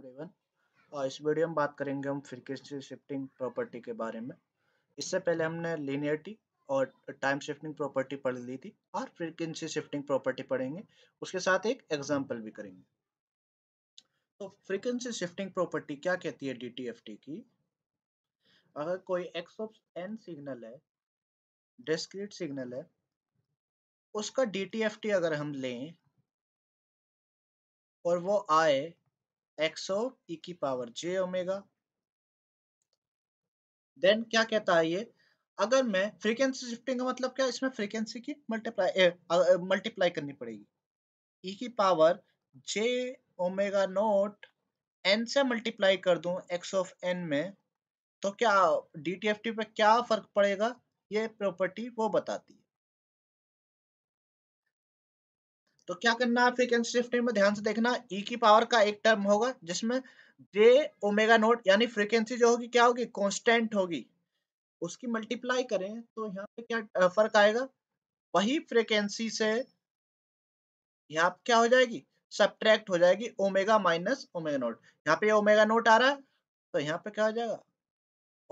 Everyone और uh, इस video में बात करेंगे हम फ्रिक्वेंसी शिफ्टिंग प्रॉपर्टी के बारे में इससे पहले हमने लीनियरिटी और टाइम शिफ्टिंग प्रॉपर्टी पढ़ ली थी और फ्रिक्वेंसी शिफ्टिंग प्रॉपर्टी पढ़ेंगे उसके साथ एक एग्जाम्पल भी करेंगे तो फ्रिक्वेंसी शिफ्टिंग प्रॉपर्टी क्या कहती है डी की अगर कोई एक्स ऑफ एन सिग्नल है डिस्क्रीट सिग्नल है उसका डी अगर हम लें और वो आए एक्स ऑफ ई की पावर जे ओमेगा देन क्या कहता है ये अगर मैं फ्रीक्वेंसी शिफ्टिंग का मतलब क्या इसमें फ्रीक्वेंसी की मल्टीप्लाई मल्टीप्लाई करनी पड़ेगी ई e की power j omega naught n से मल्टीप्लाई कर दूं एक्स ऑफ एन में तो क्या डी टी एफ टी पे क्या फर्क पड़ेगा ये प्रॉपर्टी वो बताती तो क्या करना है फ्रीक्वेंसी शिफ्टिंग में ध्यान से देखना e की पावर का एक टर्म होगा जिसमें j ओमेगा नोट यानी फ्रीक्वेंसी जो होगी क्या होगी कॉन्स्टेंट होगी उसकी मल्टीप्लाई करें तो यहाँ पे क्या फर्क आएगा वही फ्रीक्वेंसी से यहाँ क्या हो जाएगी सब्ट्रैक्ट हो जाएगी ओमेगा माइनस ओमेगा नोट यहाँ पे ओमेगा नोट आ रहा है तो यहाँ पे क्या हो जाएगा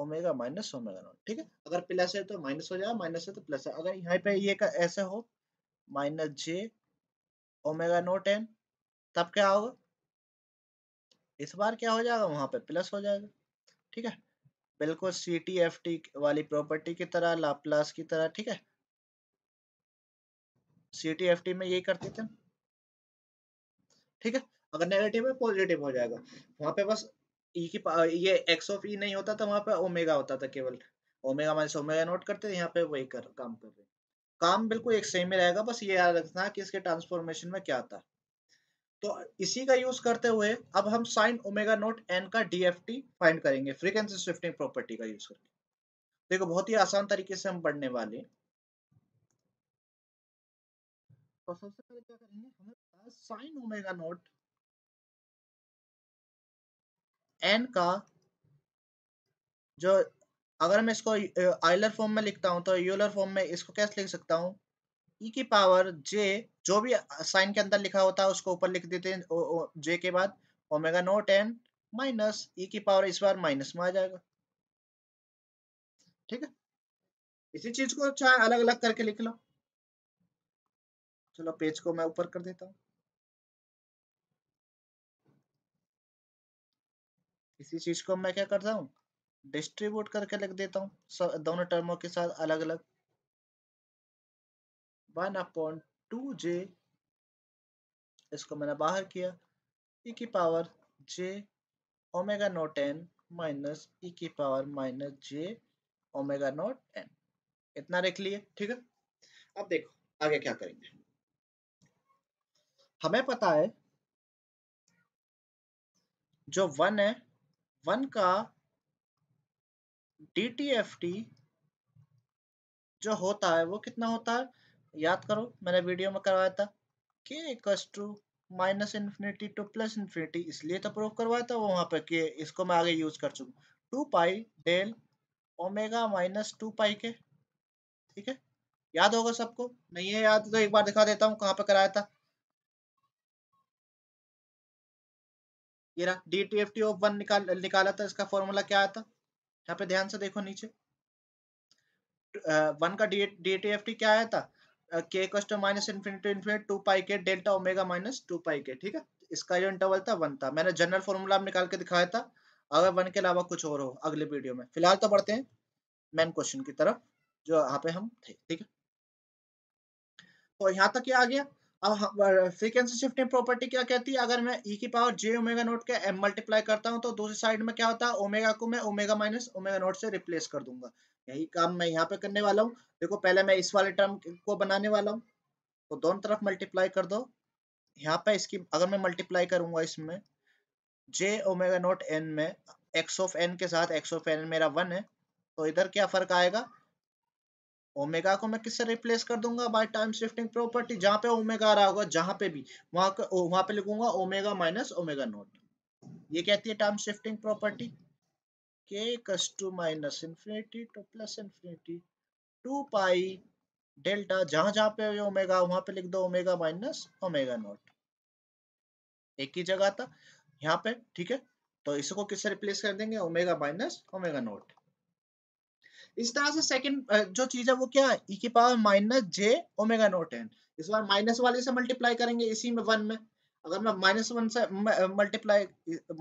ओमेगा माइनस ओमेगा नोट ठीक है अगर प्लस है तो माइनस हो जाएगा माइनस है तो प्लस है अगर यहाँ पे ये का ऐसे हो minus j omega naught n तब क्या होगा इस बार क्या हो जाएगा वहां पे प्लस हो जाएगा ठीक है बिल्कुल सी टी एफ टी वाली प्रॉपर्टी की तरह लाप्लास की तरह ठीक है सी टी एफ टी में यही करते थे ठीक है अगर नेगेटिव है पॉजिटिव हो जाएगा वहां पे बस ई e की ये एक्स ऑफ ई नहीं होता था वहां पे ओमेगा होता था केवल ओमेगा माइनस ओमेगा नोट करते थे यहाँ पे वही कर काम कर रहे हैं काम बिल्कुल एक सेम ही रहेगा बस ये याद रखना कि इसके ट्रांसफॉर्मेशन में क्या था तो इसी का यूज करते हुए अब हम साइन ओमेगा नोट एन का डीएफटी फाइंड करेंगे फ्रीक्वेंसी शिफ्टिंग प्रॉपर्टी का यूज करके देखो बहुत ही आसान तरीके से हम बढ़ने वाले तो सबसे पहले क्या करेंगे हमें पास साइन ओमेगा नोट एन का जो अगर मैं इसको आयलर फॉर्म में लिखता हूँ तो यूलर फॉर्म में इसको कैसे लिख सकता हूँ ई e की पावर जे जो भी साइन के अंदर लिखा होता है उसको ऊपर लिख देते हैं जे के बाद omega naught n minus e की पावर इस बार माइनस में आ जाएगा ठीक है इसी चीज को चाहे अलग अलग करके लिख लो चलो पेज को मैं ऊपर कर देता हूँ इसी चीज को मैं क्या करता हूँ डिस्ट्रीब्यूट करके लिख देता हूँ दोनों टर्मों के साथ अलग अलग वन अपॉन टू जे इसको मैंने बाहर किया ई e की power j omega naught n minus e e की power minus j omega naught N इतना रख लिए ठीक है अब देखो आगे क्या करेंगे हमें पता है जो वन है वन का डी जो होता है वो कितना होता है याद करो मैंने वीडियो में करवाया था k equals to minus infinity to plus infinity इसलिए तो प्रूव करवाया था वो वहां पर के इसको मैं आगे यूज कर चुका two pi del omega minus two pi के ठीक है याद होगा सबको नहीं है याद तो एक बार दिखा देता हूँ कहाँ पे कराया था ये रहा D T F T of one निकाल निकाला था इसका फॉर्मूला क्या आया था यहाँ पे ध्यान से देखो नीचे वन का डी टी टी एफ क्या आया था के कस्टो minus infinity infinite two pi k delta omega minus two pi के ठीक है इसका जो इंटरवल था वन था मैंने जनरल फॉर्मूला निकाल के दिखाया था अगर वन के अलावा कुछ और हो अगले वीडियो में फिलहाल तो बढ़ते हैं मेन क्वेश्चन की तरफ जो यहाँ पे हम थे ठीक है तो यहाँ तक ये आ गया अब फ्रीक्वेंसी शिफ्टिंग प्रॉपर्टी क्या कहती है अगर मैं ई e की पावर जे ओमेगा नोट के एम मल्टीप्लाई करता हूँ तो दूसरी साइड में क्या होता है ओमेगा को मैं ओमेगा माइनस ओमेगा नोट से रिप्लेस कर दूंगा यही काम मैं यहाँ पे करने वाला हूँ देखो पहले मैं इस वाले टर्म को बनाने वाला हूँ तो दोनों तरफ मल्टीप्लाई कर दो यहाँ पे इसकी अगर मैं मल्टीप्लाई करूंगा इसमें जे ओमेगा नोट एन में एक्स ऑफ एन के साथ एक्स ऑफ एन मेरा वन है तो इधर क्या फर्क आएगा ओमेगा को मैं किससे रिप्लेस कर दूंगा बाय टाइम शिफ्टिंग प्रॉपर्टी जहां पे ओमेगा रहा होगा जहां पे भी वहां वहां पे लिखूंगा ओमेगा माइनस ओमेगा नोट ये कहती है time shifting property k equals to minus infinity to plus infinity two pi delta जहां जहां पे ओमेगा वहां पे लिख दो ओमेगा माइनस ओमेगा नोट एक ही जगह था यहाँ पे ठीक है तो इसको किससे रिप्लेस कर देंगे ओमेगा माइनस ओमेगा नोट इस तरह से सेकंड जो चीज है वो क्या है ई e की power minus j omega naught n इस बार माइनस वाले से मल्टीप्लाई करेंगे इसी में वन में अगर मैं माइनस वन से मल्टीप्लाई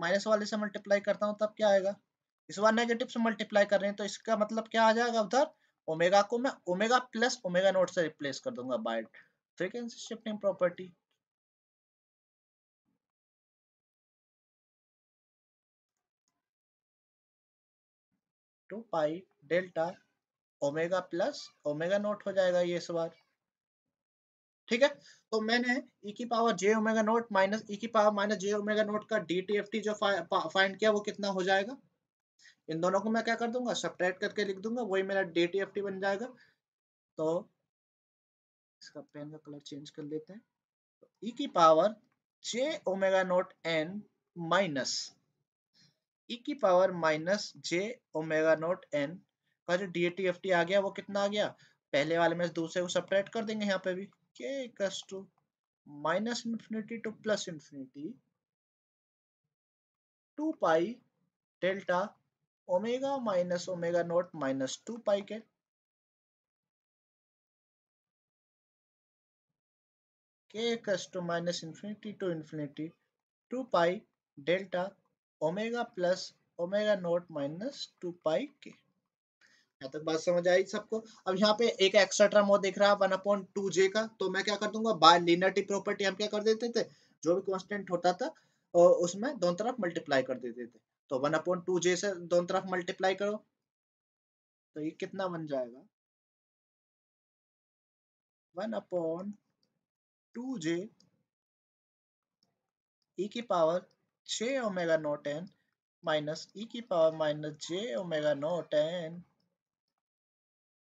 माइनस वाले से मल्टीप्लाई करता हूँ तब क्या आएगा इस बार नेगेटिव से मल्टीप्लाई कर रहे हैं तो इसका मतलब क्या आ जाएगा उधर ओमेगा को मैं ओमेगा प्लस ओमेगा नोट से रिप्लेस कर दूंगा by frequency shifting property two pi delta omega plus omega naught हो जाएगा ये सवाल ठीक है तो मैंने ई e की power j omega naught minus e e की power minus j omega naught का डी टी एफ टी जो फाइंड किया वो कितना हो जाएगा इन दोनों को मैं क्या कर दूंगा सब्ट्रैक्ट करके लिख दूंगा वही मेरा डी टी एफ टी बन जाएगा तो इसका पेन का कलर चेंज कर लेते हैं तो e ई की power j omega naught n minus e की power minus j omega naught n का जो डी टी एफ टी आ गया वो कितना आ गया पहले वाले में दूसरे को सब्ट्रैक्ट कर देंगे यहाँ पे भी k equals to minus infinity to plus infinity two pi delta omega minus omega naught minus two pi k k equals to minus infinity to infinity two pi delta omega plus omega naught minus two pi k यहाँ तक बात समझ आई सबको अब यहाँ पे एक extra term और देख रहा है वन अपॉन टू जे का तो मैं क्या कर दूंगा बाय लिनर्टी प्रॉपर्टी हम क्या कर देते थे जो भी कॉन्स्टेंट होता था और उसमें दोनों तरफ मल्टीप्लाई कर देते थे तो वन अपॉइंट टू जे से दोनों तरफ मल्टीप्लाई करो तो ये कितना बन जाएगा one upon two j e की पावर छ omega naught n minus e की power minus j omega naught n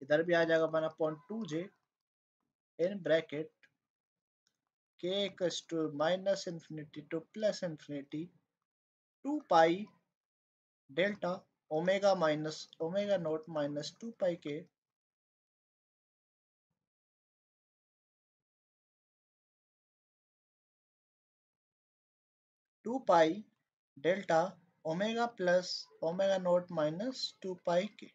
इधर भी आ जाएगा one upon two j in bracket के minus infinity to plus infinity two pi delta omega minus omega naught minus two pi के two pi delta omega plus omega naught minus two pi के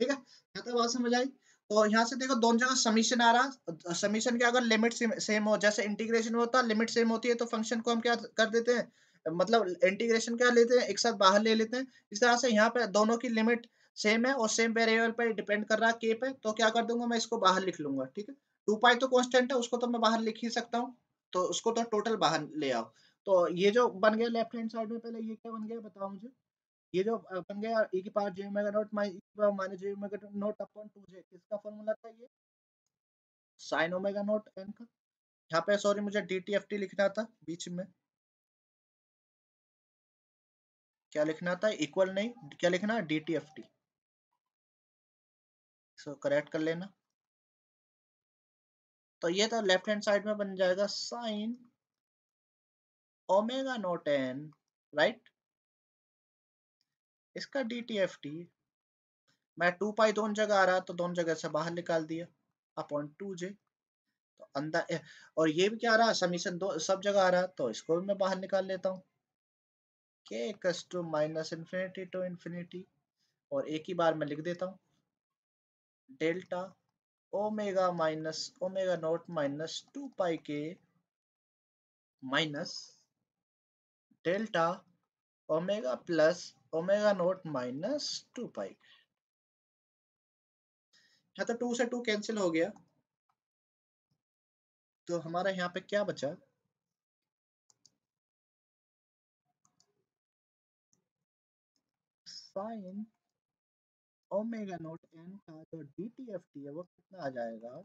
ठीक है यहाँ तक बात समझ आई तो यहाँ से देखो दोनों जगह समीशन आ रहा समीशन क्या अगर लिमिट सेम, सेम हो जैसे इंटीग्रेशन में होता लिमिट सेम होती है तो फंक्शन को हम क्या कर देते हैं मतलब इंटीग्रेशन क्या लेते हैं एक साथ बाहर ले लेते हैं इस तरह से यहाँ पे दोनों की लिमिट सेम है और सेम वेरिएबल पर डिपेंड कर रहा है के पे तो क्या कर दूंगा मैं इसको बाहर लिख लूंगा ठीक है टू पाई तो कॉन्स्टेंट है उसको तो मैं बाहर लिख ही सकता हूँ तो उसको तो टोटल बाहर ले आओ तो ये जो बन गया लेफ्ट हैंड साइड में पहले ये क्या बन गया बताओ मुझे ये जो बन गया e की power j omega naught minus j omega naught upon 2j इसका फार्मूला था ये sin ओमेगा नॉट n का यहां पे सॉरी मुझे dtft लिखना था बीच में क्या लिखना था इक्वल नहीं क्या लिखना है dtft सो करेक्ट कर लेना तो ये तो लेफ्ट हैंड साइड में बन जाएगा sin omega naught n right right? इसका डी टी एफ टी मैं टू पाई दोनों जगह आ रहा तो दोनों जगह से बाहर निकाल दिया अपॉन टू जे तो अंदर और ये भी क्या आ रहा समीशन दो सब जगह आ रहा तो इसको भी मैं बाहर निकाल लेता हूँ k equals to minus infinity to infinity और एक ही बार मैं लिख देता हूँ delta omega minus omega naught minus two pi k minus delta omega plus omega naught minus 2 pi यहाँ तो 2 से 2 कैंसिल हो गया तो हमारा यहाँ पे क्या बचा साइन ओमेगा नोट एन का जो डीटीएफटी है वो कितना आ जाएगा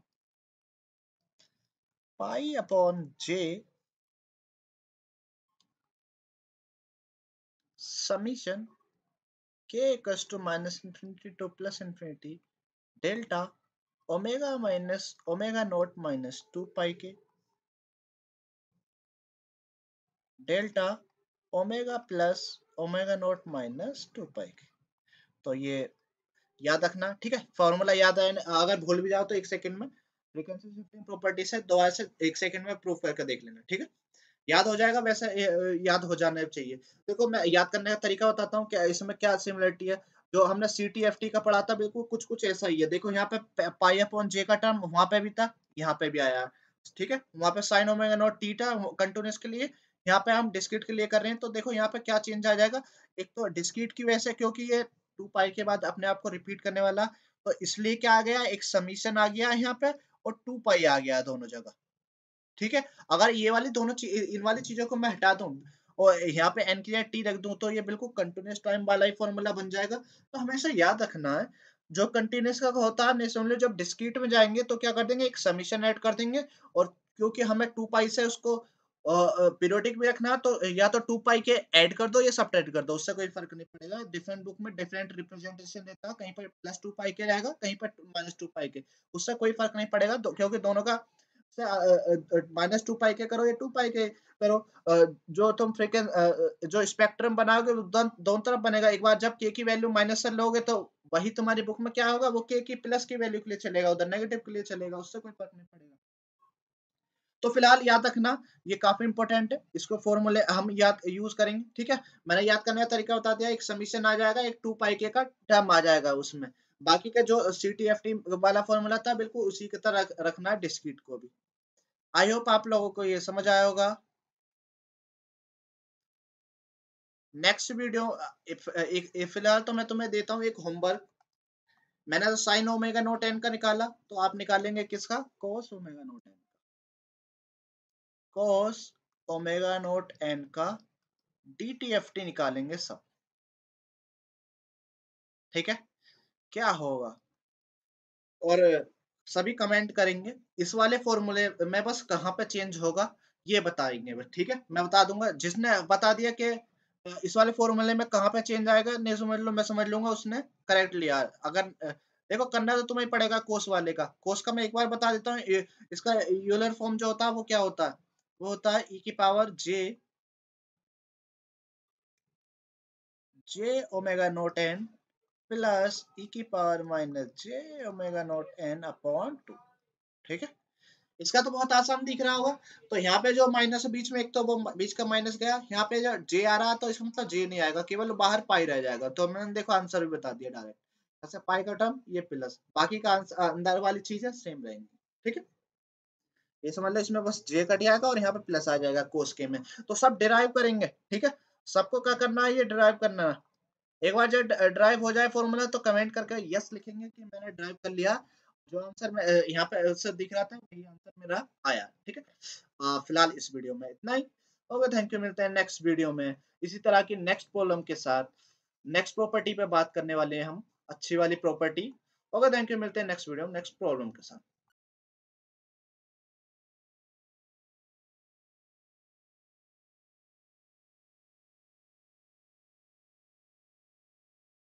pi upon j summation k equals to minus infinity to plus infinity delta omega minus omega naught minus 2 pi k delta omega plus omega naught minus 2 pi k तो ये याद रखना ठीक है फॉर्मूला याद है अगर भूल भी जाओ तो एक सेकंड में प्रॉपर्टी से दोबारा से एक सेकंड में प्रूफ करके देख लेना ठीक है याद हो जाएगा वैसे याद हो जाना चाहिए देखो मैं याद करने का तरीका बताता हूँ क्या इसमें क्या सिमिलरिटी है जो हमने सी टी एफ टी का पढ़ा था बिल्कुल कुछ कुछ ऐसा ही है देखो यहाँ पे पाई अपॉन जे का टर्म वहां पे भी था यहाँ पे भी आया ठीक है वहां पे sine omega naught theta continuous के लिए यहाँ पे हम डिस्क्रीट के लिए कर रहे हैं तो देखो यहाँ पे क्या चेंज आ जाएगा एक तो डिस्क्रीट की वजह से क्योंकि ये टू पाई के बाद अपने आप को रिपीट करने वाला तो इसलिए क्या आ गया एक समीशन आ गया यहाँ पे और टू पाई आ गया दोनों जगह ठीक है अगर ये वाली दोनों इन वाली चीजों को मैं हटा दू और यहाँ पे एन की जगह टी रख दूं तो ये बिल्कुल कंटिन्यूस टाइम वाला ही फॉर्मूला बन जाएगा तो हमेशा याद रखना है जो कंटिन्यूस का होता है समझ जब डिस्क्रीट में जाएंगे तो क्या कर देंगे एक समीशन ऐड कर देंगे और क्योंकि हमें टू पाई से उसको पीरियोडिक भी रखना तो या तो टू पाई के ऐड कर दो या सब कर दो उससे कोई फर्क नहीं पड़ेगा डिफरेंट बुक में डिफरेंट रिप्रेजेंटेशन देता है कहीं पर प्लस टू पाई के रहेगा कहीं पर माइनस टू पाई के उससे कोई फर्क नहीं पड़ेगा क्योंकि दोनों का से माइनस टू पाई के करो या टू पाई के करो जो तुम फ्रिक्वेंस जो स्पेक्ट्रम बनाओगे दोनों तरफ बनेगा एक बार जब के की वैल्यू माइनस से लोगे तो वही तुम्हारी बुक में क्या होगा वो के की प्लस की वैल्यू के लिए चलेगा उधर नेगेटिव के लिए चलेगा उससे कोई फर्क नहीं पड़ेगा तो फिलहाल याद रखना ये काफी इंपॉर्टेंट है इसको फॉर्मूले हम याद यूज करेंगे ठीक है मैंने याद करने का तरीका बता दिया एक समीशन आ जाएगा एक टू पाई के का टर्म आ जाएगा उसमें बाकी का जो सी टी एफ टी वाला फॉर्मूला था बिल्कुल उसी की तरह रखना है डिस्क्रीट को भी आई होप आप लोगों को ये समझ आया होगा नेक्स्ट वीडियो फिलहाल तो मैं तुम्हें देता हूँ एक होमवर्क मैंने तो साइन ओमेगा नोट एन का निकाला तो आप निकालेंगे किसका कोस ओमेगा नोट एन का कोस ओमेगा नोट एन का डीटीएफटी निकालेंगे सब ठीक है क्या होगा और सभी कमेंट करेंगे इस वाले फॉर्मूले में बस कहाँ पे चेंज होगा ये बताएंगे ठीक है मैं बता दूंगा जिसने बता दिया कि इस वाले फॉर्मूले में कहाँ पे चेंज आएगा नहीं समझ लो मैं समझ लूंगा उसने करेक्ट लिया अगर देखो करना तो तुम्हें पड़ेगा कोस वाले का कोस का मैं एक बार बता देता हूँ इसका यूलर फॉर्म जो होता है वो क्या होता है वो होता है ई e की power j j omega naught n plus e की power minus j omega naught n upon two ठीक है इसका तो बहुत आसान दिख रहा होगा तो यहाँ पे जो माइनस बीच में एक तो वो बीच का माइनस गया यहाँ पे जो जे आ रहा तो इसका मतलब जे नहीं आएगा केवल बाहर पाई रह जाएगा तो मैंने देखो आंसर भी बता दिया डायरेक्ट ऐसे अच्छा, पाई का टर्म ये प्लस बाकी का अंदर वाली चीज है सेम रहेंगी ठीक है ये समझ लो इसमें बस जे कट जाएगा और यहाँ पे प्लस आ जाएगा कोस के में तो सब डिराइव करेंगे ठीक है सबको क्या करना है ये डिराइव करना है एक बार जब ड्राइव हो जाए फॉर्मूला तो कमेंट करके यस लिखेंगे कि मैंने ड्राइव कर लिया जो आंसर में यहाँ पे उससे दिख रहा था वही आंसर मेरा आया ठीक है फिलहाल इस वीडियो में इतना ही ओके थैंक यू मिलते हैं नेक्स्ट वीडियो में इसी तरह की नेक्स्ट प्रॉब्लम के साथ नेक्स्ट प्रॉपर्टी पे बात करने वाले हैं हम अच्छी वाली प्रॉपर्टी ओके थैंक यू मिलते हैं नेक्स्ट वीडियो नेक्स्ट प्रॉब्लम के साथ